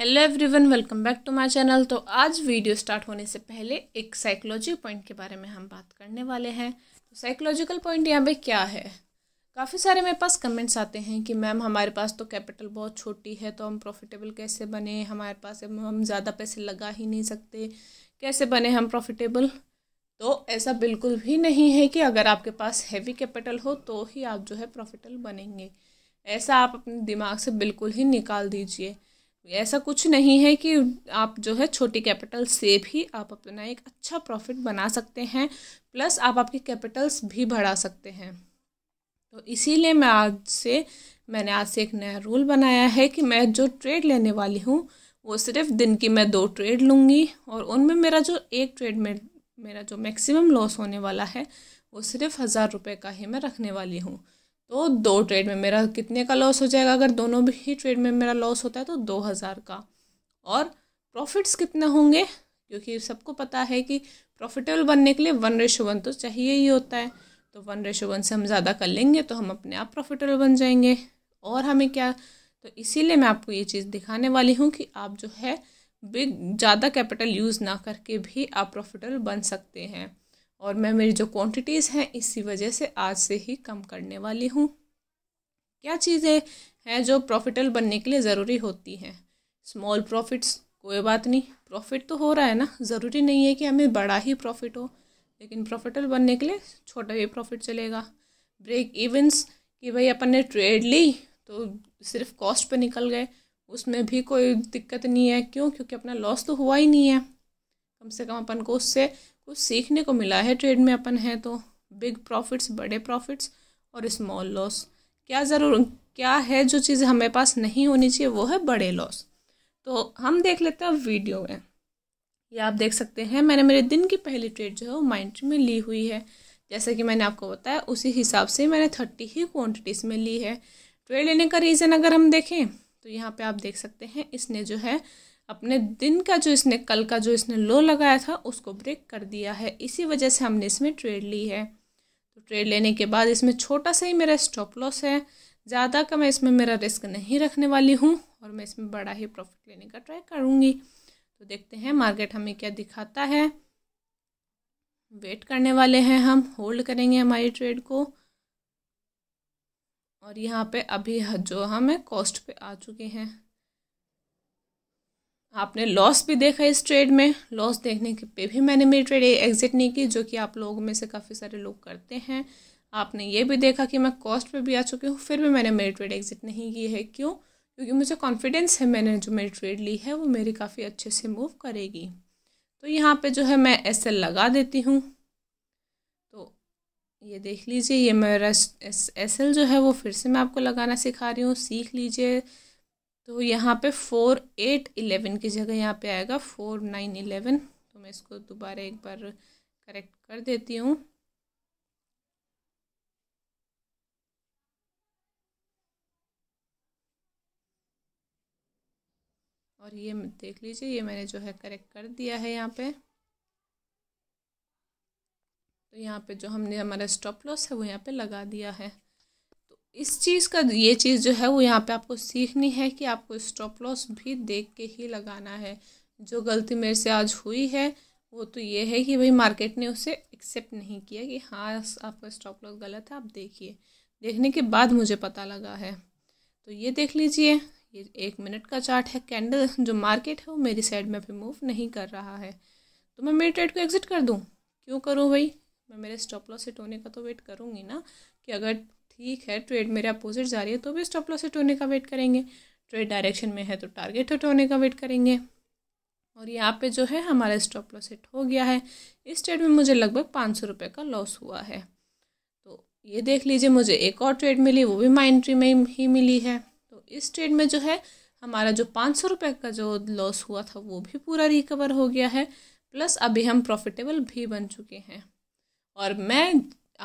hello everyone welcome back to my channel तो आज video start होने से पहले एक साइकोलॉजी पॉइंट के बारे में हम बात करने वाले हैं तो साइकोलॉजिकल पॉइंट यहाँ पे क्या है काफ़ी सारे मेरे पास कमेंट्स आते हैं कि मैम हमारे पास तो कैपिटल बहुत छोटी है तो हम प्रॉफिटेबल कैसे बने हमारे पास हम ज़्यादा पैसे लगा ही नहीं सकते कैसे बने हम प्रॉफिटेबल तो ऐसा बिल्कुल भी नहीं है कि अगर आपके पास हैवी कैपिटल हो तो ही आप जो है प्रॉफिटेबल बनेंगे ऐसा आप अपने दिमाग से बिल्कुल ही निकाल दीजिए ऐसा कुछ नहीं है कि आप जो है छोटी कैपिटल से भी आप अपना एक अच्छा प्रॉफिट बना सकते हैं प्लस आप आपके कैपिटल्स भी बढ़ा सकते हैं तो इसीलिए मैं आज से मैंने आज से एक नया रूल बनाया है कि मैं जो ट्रेड लेने वाली हूँ वो सिर्फ दिन की मैं दो ट्रेड लूँगी और उनमें मेरा जो एक ट्रेड में मेरा जो मैक्सिमम लॉस होने वाला है वो सिर्फ हज़ार रुपये का ही मैं रखने वाली हूँ तो दो ट्रेड में मेरा कितने का लॉस हो जाएगा अगर दोनों भी ही ट्रेड में मेरा लॉस होता है तो दो हज़ार का और प्रॉफिट्स कितने होंगे क्योंकि सबको पता है कि प्रॉफिटेबल बनने के लिए वन रेशो वन तो चाहिए ही होता है तो वन रेशो वन से हम ज़्यादा कर लेंगे तो हम अपने आप प्रॉफिटेबल बन जाएंगे और हमें क्या तो इसीलिए मैं आपको ये चीज़ दिखाने वाली हूँ कि आप जो है बिग ज़्यादा कैपिटल यूज़ ना करके भी आप प्रॉफिटेबल बन सकते हैं और मैं मेरी जो क्वांटिटीज़ हैं इसी वजह से आज से ही कम करने वाली हूँ क्या चीज़ें हैं जो प्रॉफिटल बनने के लिए ज़रूरी होती हैं स्मॉल प्रॉफिट्स कोई बात नहीं प्रॉफिट तो हो रहा है ना ज़रूरी नहीं है कि हमें बड़ा ही प्रॉफिट हो लेकिन प्रॉफिटल बनने के लिए छोटा ही प्रॉफिट चलेगा ब्रेक इवेंट्स कि भाई अपन ने ट्रेड ली तो सिर्फ कॉस्ट पर निकल गए उसमें भी कोई दिक्कत नहीं है क्यों क्योंकि अपना लॉस तो हुआ ही नहीं है कम से कम अपन को उससे कुछ सीखने को मिला है ट्रेड में अपन है तो बिग प्रॉफिट्स बड़े प्रॉफिट्स और स्मॉल लॉस क्या ज़रूर क्या है जो चीज़ हमें पास नहीं होनी चाहिए वो है बड़े लॉस तो हम देख लेते हैं वीडियो में ये आप देख सकते हैं मैंने मेरे दिन की पहली ट्रेड जो है वो माइंड में ली हुई है जैसे कि मैंने आपको बताया उसी हिसाब से मैंने थर्टी ही क्वांटिटीज़ में ली है ट्रेड लेने का रीज़न अगर हम देखें तो यहाँ पे आप देख सकते हैं इसने जो है अपने दिन का जो इसने कल का जो इसने लो लगाया था उसको ब्रेक कर दिया है इसी वजह से हमने इसमें ट्रेड ली है तो ट्रेड लेने के बाद इसमें छोटा सा ही मेरा स्टॉप लॉस है ज़्यादा का मैं इसमें मेरा रिस्क नहीं रखने वाली हूँ और मैं इसमें बड़ा ही प्रॉफिट लेने का ट्राई करूँगी तो देखते हैं मार्केट हमें क्या दिखाता है वेट करने वाले हैं हम होल्ड करेंगे हमारी ट्रेड को और यहाँ पे अभी जो हम कॉस्ट पे आ चुके हैं आपने लॉस भी देखा इस ट्रेड में लॉस देखने के पे भी मैंने मेरी ट्रेड एग्ज़िट नहीं की जो कि आप लोगों में से काफ़ी सारे लोग करते हैं आपने ये भी देखा कि मैं कॉस्ट पे भी आ चुकी हूँ फिर भी मैंने मेरी ट्रेड एग्ज़िट नहीं की है क्यों क्योंकि मुझे कॉन्फिडेंस है मैंने जो मेरी ट्रेड ली है वो मेरी काफ़ी अच्छे से मूव करेगी तो यहाँ पर जो है मैं एस लगा देती हूँ तो ये देख लीजिए ये मेरा एस जो है वो फिर से मैं आपको लगाना सिखा रही हूँ सीख लीजिए तो यहाँ पे फोर एट इलेवन की जगह यहाँ पे आएगा फोर नाइन इलेवन तो मैं इसको दोबारा एक बार करेक्ट कर देती हूँ और ये देख लीजिए ये मैंने जो है करेक्ट कर दिया है यहाँ पे तो यहाँ पे जो हमने हमारा स्टॉप लॉस है वो यहाँ पे लगा दिया है इस चीज़ का ये चीज़ जो है वो यहाँ पे आपको सीखनी है कि आपको स्टॉप लॉस भी देख के ही लगाना है जो गलती मेरे से आज हुई है वो तो ये है कि भाई मार्केट ने उसे एक्सेप्ट नहीं किया कि हाँ आपका स्टॉप लॉस गलत है आप देखिए देखने के बाद मुझे पता लगा है तो ये देख लीजिए ये एक मिनट का चार्ट है कैंडल जो मार्केट है वो मेरी साइड में अभी मूव नहीं कर रहा है तो मैं मेरे ट्रेड को एग्ज़िट कर दूँ क्यों करूँ भाई मैं मेरे स्टॉप लॉस हिट होने का तो वेट करूँगी ना कि अगर ठीक है ट्रेड मेरे अपोजिट जा रही है तो भी स्टॉप लॉस हटोने होने का वेट करेंगे ट्रेड डायरेक्शन में है तो टारगेट हटोने होने का वेट करेंगे और यहाँ पे जो है हमारा स्टॉप लॉस हिट हो गया है इस ट्रेड में मुझे लगभग पाँच सौ रुपये का लॉस हुआ है तो ये देख लीजिए मुझे एक और ट्रेड मिली वो भी माइंट्री में ही मिली है तो इस ट्रेड में जो है हमारा जो पाँच सौ रुपये का जो लॉस हुआ था वो भी पूरा रिकवर हो गया है प्लस अभी हम प्रॉफिटेबल भी बन चुके हैं और मैं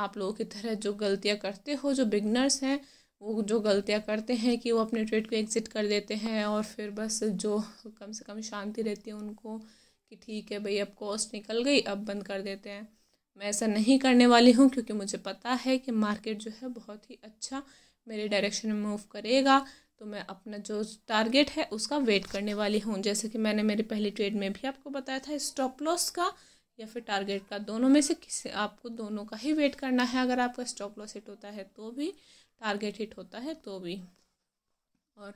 आप लोगों की तरह जो गलतियाँ करते हो जो बिगनर्स हैं वो जो गलतियाँ करते हैं कि वो अपने ट्रेड को एग्ज़िट कर देते हैं और फिर बस जो कम से कम शांति रहती है उनको कि ठीक है भाई अब कॉस्ट निकल गई अब बंद कर देते हैं मैं ऐसा नहीं करने वाली हूँ क्योंकि मुझे पता है कि मार्केट जो है बहुत ही अच्छा मेरे डायरेक्शन में मूव करेगा तो मैं अपना जो टारगेट है उसका वेट करने वाली हूँ जैसे कि मैंने मेरी पहली ट्रेड में भी आपको बताया था स्टॉप लॉस का या फिर टारगेट का दोनों में से किसी आपको दोनों का ही वेट करना है अगर आपका स्टॉप लॉस हिट होता है तो भी टारगेट हिट होता है तो भी और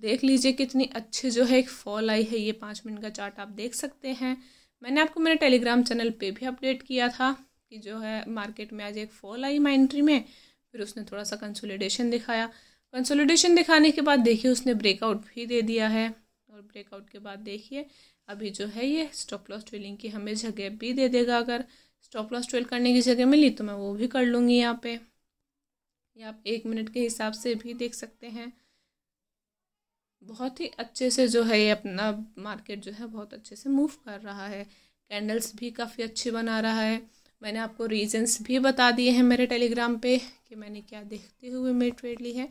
देख लीजिए कितनी अच्छी जो है एक फॉल आई है ये पाँच मिनट का चार्ट आप देख सकते हैं मैंने आपको मेरे टेलीग्राम चैनल पे भी अपडेट किया था कि जो है मार्केट में आज एक फॉल आई माइंट्री में फिर उसने थोड़ा सा कंसोलिडेशन दिखाया कंसोलिडेशन दिखाने के बाद देखिए उसने ब्रेकआउट भी दे दिया है और ब्रेकआउट के बाद देखिए अभी जो है ये स्टॉप लॉस ट्रेलिंग की हमें जगह भी दे देगा अगर स्टॉप लॉस ट्रेल करने की जगह मिली तो मैं वो भी कर लूँगी यहाँ पे ये आप एक मिनट के हिसाब से भी देख सकते हैं बहुत ही अच्छे से जो है ये अपना मार्केट जो है बहुत अच्छे से मूव कर रहा है कैंडल्स भी काफ़ी अच्छे बना रहा है मैंने आपको रीजंस भी बता दिए हैं मेरे टेलीग्राम पे कि मैंने क्या देखते हुए मेरी ट्रेड ली है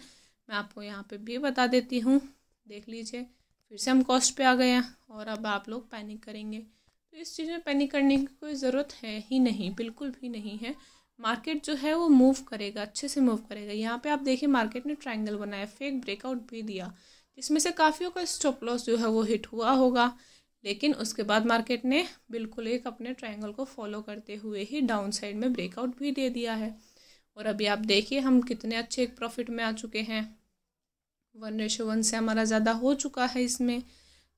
मैं आपको यहाँ पे भी बता देती हूँ देख लीजिए फिर से हम कॉस्ट पे आ गए हैं और अब आप लोग पैनिक करेंगे तो इस चीज़ में पैनिक करने की कोई ज़रूरत है ही नहीं बिल्कुल भी नहीं है मार्केट जो है वो मूव करेगा अच्छे से मूव करेगा यहाँ पे आप देखिए मार्केट ने ट्रायंगल बनाया फेक ब्रेकआउट भी दिया जिसमें से काफ़ियों का स्टॉप लॉस जो है वो हिट हुआ होगा लेकिन उसके बाद मार्केट ने बिल्कुल एक अपने ट्रायंगल को फॉलो करते हुए ही डाउन साइड में ब्रेकआउट भी दे दिया है और अभी आप देखिए हम कितने अच्छे एक प्रॉफिट में आ चुके हैं वन रेशो वन से हमारा ज़्यादा हो चुका है इसमें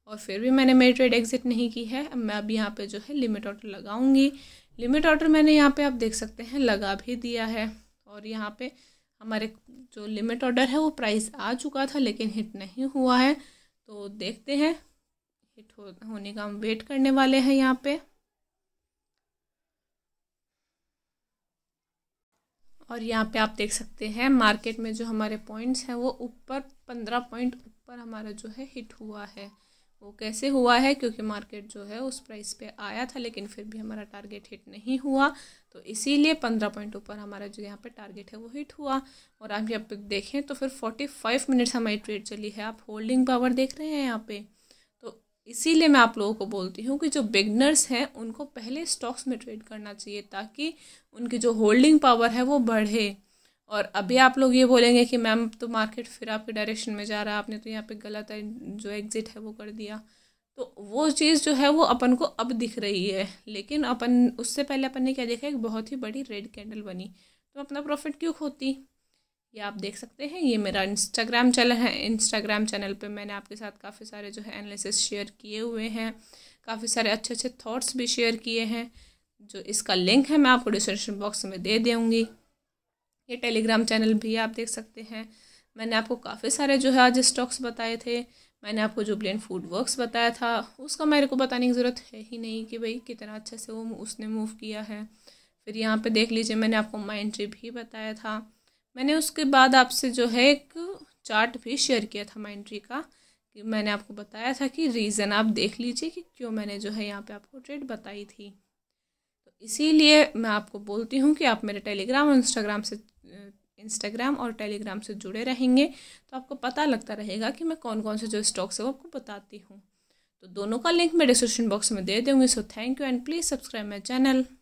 और फिर भी मैंने मेरी ट्रेड एग्ज़िट नहीं की है अब मैं अभी यहाँ पे जो है लिमिट ऑर्डर लगाऊंगी लिमिट ऑर्डर मैंने यहाँ पे आप देख सकते हैं लगा भी दिया है और यहाँ पे हमारे जो लिमिट ऑर्डर है वो प्राइस आ चुका था लेकिन हिट नहीं हुआ है तो देखते हैं हिट हो, होने का हम वेट करने वाले हैं यहाँ पर और यहाँ पे आप देख सकते हैं मार्केट में जो हमारे पॉइंट्स हैं वो ऊपर पंद्रह पॉइंट ऊपर हमारा जो है हिट हुआ है वो कैसे हुआ है क्योंकि मार्केट जो है उस प्राइस पे आया था लेकिन फिर भी हमारा टारगेट हिट नहीं हुआ तो इसीलिए पंद्रह पॉइंट ऊपर हमारा जो यहाँ पे टारगेट है वो हिट हुआ और आप यहाँ पे देखें तो फिर फोर्टी फाइव मिनट्स हमारी ट्रेड चली है आप होल्डिंग पावर देख रहे हैं यहाँ पर इसीलिए मैं आप लोगों को बोलती हूँ कि जो बिगनर्स हैं उनको पहले स्टॉक्स में ट्रेड करना चाहिए ताकि उनकी जो होल्डिंग पावर है वो बढ़े और अभी आप लोग ये बोलेंगे कि मैम तो मार्केट फिर आपके डायरेक्शन में जा रहा है आपने तो यहाँ पे गलत है जो एग्ज़िट है वो कर दिया तो वो चीज़ जो है वो अपन को अब दिख रही है लेकिन अपन उससे पहले अपन ने क्या देखा एक बहुत ही बड़ी रेड कैंडल बनी तो अपना प्रॉफिट क्यों खोती ये आप देख सकते हैं ये मेरा इंस्टाग्राम चैनल है इंस्टाग्राम चैनल पे मैंने आपके साथ काफ़ी सारे जो है एनालिसिस शेयर किए हुए हैं काफ़ी सारे अच्छे अच्छे थॉट्स भी शेयर किए हैं जो इसका लिंक है मैं आपको डिस्क्रिप्शन बॉक्स में दे दूँगी ये टेलीग्राम चैनल भी आप देख सकते हैं मैंने आपको काफ़ी सारे जो है आज स्टॉक्स बताए थे मैंने आपको जुबलियन फूड वर्क्स बताया था उसका मेरे को बताने की ज़रूरत है ही नहीं कि भाई कितना अच्छे से वो उसने मूव किया है फिर यहाँ पे देख लीजिए मैंने आपको माइंड ट्रिप भी बताया था मैंने उसके बाद आपसे जो है एक चार्ट भी शेयर किया था माइंड ट्री का कि मैंने आपको बताया था कि रीज़न आप देख लीजिए कि क्यों मैंने जो है यहाँ पे आपको ट्रेड बताई थी तो इसीलिए मैं आपको बोलती हूँ कि आप मेरे टेलीग्राम और इंस्टाग्राम से इंस्टाग्राम और टेलीग्राम से जुड़े रहेंगे तो आपको पता लगता रहेगा कि मैं कौन कौन से जो स्टॉक्स है वो आपको बताती हूँ तो दोनों का लिंक मैं डिस्क्रिप्शन बॉक्स में दे दूँगी so thank you and please subscribe my channel